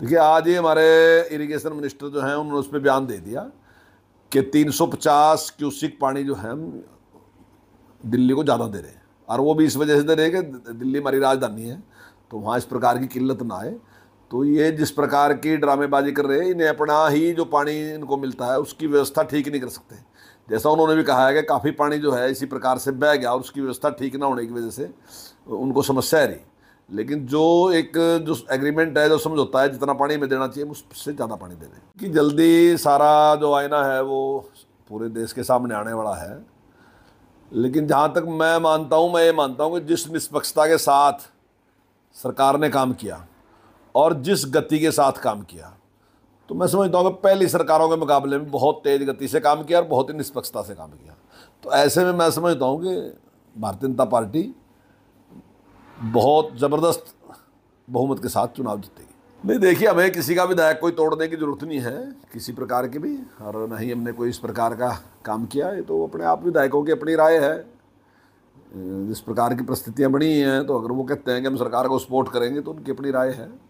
देखिए आज ही हमारे इरिगेशन मिनिस्टर जो हैं उन्होंने उस पर बयान दे दिया कि 350 क्यूसिक पानी जो है हम दिल्ली को ज़्यादा दे रहे हैं और वो भी इस वजह से दे रहे हैं कि दिल्ली हमारी राजधानी है तो वहाँ इस प्रकार की किल्लत ना आए तो ये जिस प्रकार की ड्रामेबाजी कर रहे हैं इन्हें अपना ही जो पानी इनको मिलता है उसकी व्यवस्था ठीक नहीं कर सकते जैसा उन्होंने भी कहा है कि काफ़ी पानी जो है इसी प्रकार से बह गया और उसकी व्यवस्था ठीक ना होने की वजह से उनको समस्या आ रही लेकिन जो एक जो एग्रीमेंट है जो समझौता है जितना पानी हमें देना चाहिए उससे ज़्यादा पानी दे दें कि जल्दी सारा जो आईना है वो पूरे देश के सामने आने वाला है लेकिन जहाँ तक मैं मानता हूँ मैं ये मानता हूँ कि जिस निष्पक्षता के साथ सरकार ने काम किया और जिस गति के साथ काम किया तो मैं समझता हूँ कि पहली सरकारों के मुकाबले में बहुत तेज़ गति से काम किया और बहुत ही निष्पक्षता से काम किया तो ऐसे में मैं समझता हूँ कि भारतीय जनता पार्टी बहुत ज़बरदस्त बहुमत के साथ चुनाव जीतेगी नहीं देखिए हमें किसी का विधायक कोई तोड़ने की जरूरत नहीं है किसी प्रकार की भी और ना ही हमने कोई इस प्रकार का काम किया है तो अपने आप विधायकों की अपनी राय है जिस प्रकार की परिस्थितियाँ बनी हैं तो अगर वो कहते हैं कि हम सरकार को सपोर्ट करेंगे तो उनकी अपनी राय है